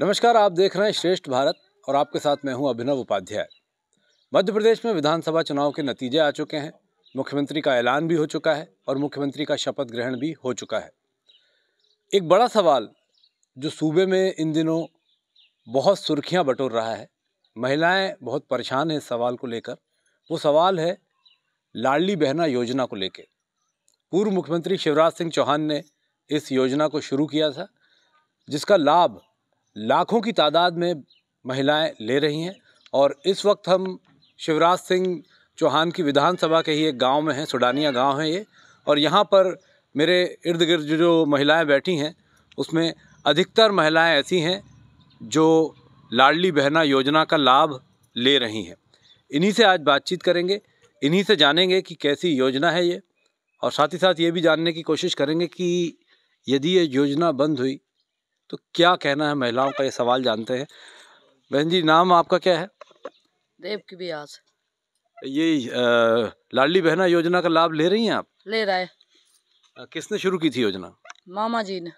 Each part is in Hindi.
नमस्कार आप देख रहे हैं श्रेष्ठ भारत और आपके साथ मैं हूं अभिनव उपाध्याय मध्य प्रदेश में विधानसभा चुनाव के नतीजे आ चुके हैं मुख्यमंत्री का ऐलान भी हो चुका है और मुख्यमंत्री का शपथ ग्रहण भी हो चुका है एक बड़ा सवाल जो सूबे में इन दिनों बहुत सुर्खियां बटोर रहा है महिलाएं बहुत परेशान हैं इस सवाल को लेकर वो सवाल है लाडली बहना योजना को लेकर पूर्व मुख्यमंत्री शिवराज सिंह चौहान ने इस योजना को शुरू किया था जिसका लाभ लाखों की तादाद में महिलाएं ले रही हैं और इस वक्त हम शिवराज सिंह चौहान की विधानसभा के ही एक गांव में हैं सुडानिया गांव है ये और यहाँ पर मेरे इर्द गिर्द जो महिलाएं बैठी हैं उसमें अधिकतर महिलाएं ऐसी हैं जो लाडली बहना योजना का लाभ ले रही हैं इन्हीं से आज बातचीत करेंगे इन्हीं से जानेंगे कि कैसी योजना है ये और साथ ही साथ ये भी जानने की कोशिश करेंगे कि यदि ये योजना बंद हुई तो क्या कहना है महिलाओं का ये सवाल जानते हैं बहन जी नाम आपका क्या है देव की ब्यास ये लाडली बहना योजना का लाभ ले रही हैं आप ले रहा है किसने शुरू की थी योजना मामा जी ने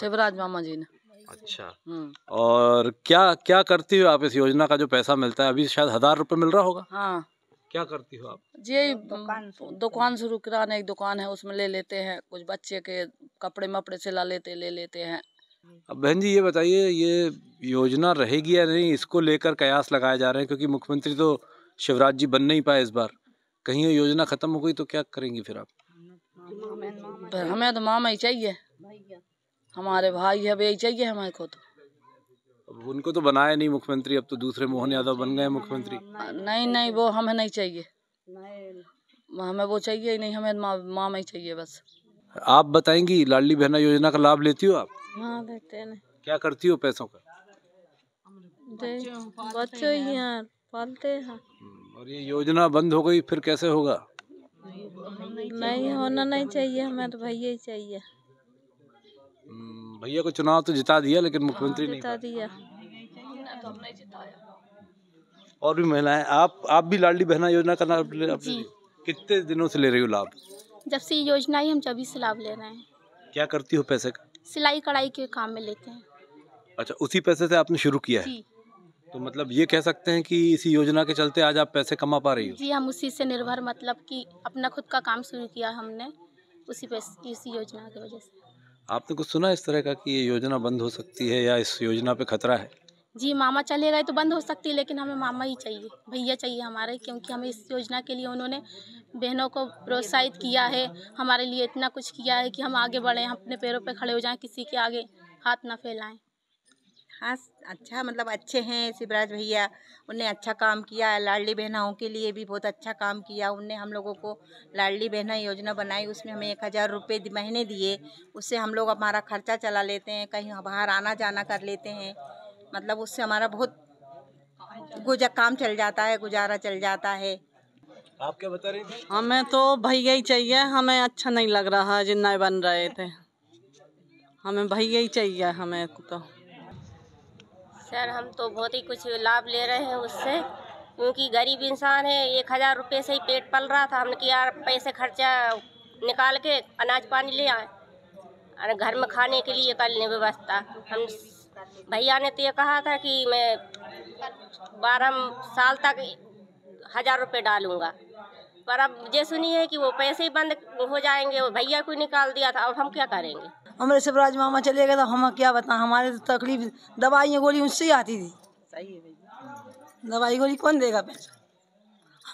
शिवराज मामा जी ने अच्छा हम्म। और क्या क्या करती हो आप इस योजना का जो पैसा मिलता है अभी शायद हजार रुपए मिल रहा होगा हाँ क्या करती हो आप जी दुकान शुरू कराने एक दुकान है उसमें ले लेते हैं कुछ बच्चे के कपड़े मपड़े सिला लेते ले लेते हैं अब बहन जी ये बताइए ये योजना रहेगी या नहीं इसको लेकर कयास लगाए जा रहे हैं क्योंकि मुख्यमंत्री तो शिवराज जी बन नहीं पाए इस बार कहीं योजना ख़त्म हो गई तो क्या करेंगी फिर आप हमें तो मामा ही चाहिए हमारे भाई है वे चाहिए हमारे को तो अब उनको तो बनाया नहीं मुख्यमंत्री अब तो दूसरे मोहन यादव बन गए मुख्यमंत्री नहीं नहीं वो हमें नहीं चाहिए हमें वो चाहिए ही नहीं हमें मामा ही चाहिए बस आप बताएंगी लाडली बहना योजना का लाभ लेती हो आप हाँ, लेते क्या करती हो पैसों का बच्चों पालते हैं हम्म, और ये योजना बंद हो गई फिर कैसे होगा नहीं होना नहीं चाहिए हमें तो भैया ही चाहिए हम्म, भैया को चुनाव तो जिता दिया लेकिन हाँ, मुख्यमंत्री नहीं जिता दिया और भी महिलाएं आप आप भी लाडली बहना योजना का लाभ कितने दिनों से ले रही हो लाभ जब से ये योजना ही हम जब से लाभ ले रहे हैं क्या करती हो पैसे का सिलाई कढ़ाई के काम में लेते हैं अच्छा उसी पैसे से आपने शुरू किया है तो मतलब ये कह सकते हैं कि इसी योजना के चलते आज आप पैसे कमा पा रही हो जी हम उसी से निर्भर मतलब कि अपना खुद का काम शुरू किया हमने उसी पैसे इसी योजना की वजह से आपने कुछ सुना इस तरह का कि ये योजना बंद हो सकती है या इस योजना पे खतरा है जी मामा चले गए तो बंद हो सकती है लेकिन हमें मामा ही चाहिए भैया चाहिए हमारे क्योंकि हमें इस योजना के लिए उन्होंने बहनों को प्रोत्साहित किया है हमारे लिए इतना कुछ किया है कि हम आगे बढ़ें अपने पैरों पे खड़े हो जाएं किसी के आगे हाथ ना फैलाएं हाँ अच्छा मतलब अच्छे हैं शिवराज भैया उनने अच्छा काम किया लाडली बहनाओं के लिए भी बहुत अच्छा काम किया उनने हम लोगों को लाडली बहना योजना बनाई उसमें हमें एक हज़ार रुपये महीने दिए उससे हम लोग हमारा खर्चा चला लेते हैं कहीं बाहर आना जाना कर लेते हैं मतलब उससे हमारा बहुत गुजर काम चल जाता है गुजारा चल जाता है आप क्या बता रही थी हमें तो भैया ही चाहिए हमें अच्छा नहीं लग रहा है जिन्ना बन रहे थे हमें भैया ही चाहिए हमें तो सर हम तो बहुत ही कुछ लाभ ले रहे हैं उससे क्योंकि गरीब इंसान है एक हज़ार रुपये से ही पेट पल रहा था हमने कि यार पैसे खर्चा निकाल के अनाज पानी ले आए और घर में खाने के लिए कर लें व्यवस्था हम भैया ने तो ये कहा था कि मैं बारह साल तक हज़ार रुपये डालूँगा पर अब ये सुनिए कि वो पैसे ही बंद हो जाएंगे वो भैया को निकाल दिया था अब हम क्या करेंगे हमारे शिवराज मामा चले गए तो हम क्या बताएं हमारे तो तकलीफ दवाई गोली उनसे ही आती थी सही है भैया दवाई गोली कौन देगा पैसा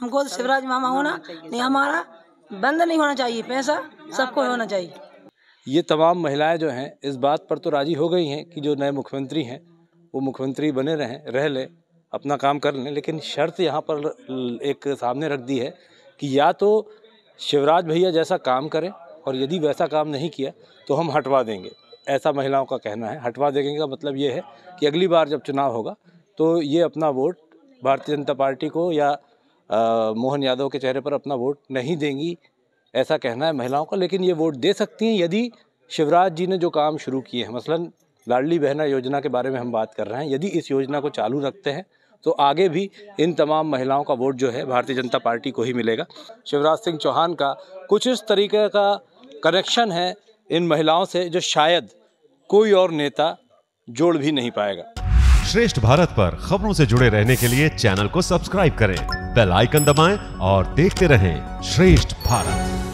हमको तो शिवराज मामा होना नहीं हमारा बंद नहीं होना चाहिए पैसा सबको होना चाहिए ये तमाम महिलाएं जो हैं इस बात पर तो राज़ी हो गई हैं कि जो नए मुख्यमंत्री हैं वो मुख्यमंत्री बने रहें रह लें अपना काम कर लें लेकिन शर्त यहाँ पर एक सामने रख दी है कि या तो शिवराज भैया जैसा काम करें और यदि वैसा काम नहीं किया तो हम हटवा देंगे ऐसा महिलाओं का कहना है हटवा देंगे का मतलब ये है कि अगली बार जब चुनाव होगा तो ये अपना वोट भारतीय जनता पार्टी को या आ, मोहन यादव के चेहरे पर अपना वोट नहीं देंगी ऐसा कहना है महिलाओं का लेकिन ये वोट दे सकती हैं यदि शिवराज जी ने जो काम शुरू किए हैं मसलन लाडली बहना योजना के बारे में हम बात कर रहे हैं यदि इस योजना को चालू रखते हैं तो आगे भी इन तमाम महिलाओं का वोट जो है भारतीय जनता पार्टी को ही मिलेगा शिवराज सिंह चौहान का कुछ इस तरीके का कनेक्शन है इन महिलाओं से जो शायद कोई और नेता जोड़ भी नहीं पाएगा श्रेष्ठ भारत पर खबरों से जुड़े रहने के लिए चैनल को सब्सक्राइब करें बेल आइकन दबाएं और देखते रहें श्रेष्ठ भारत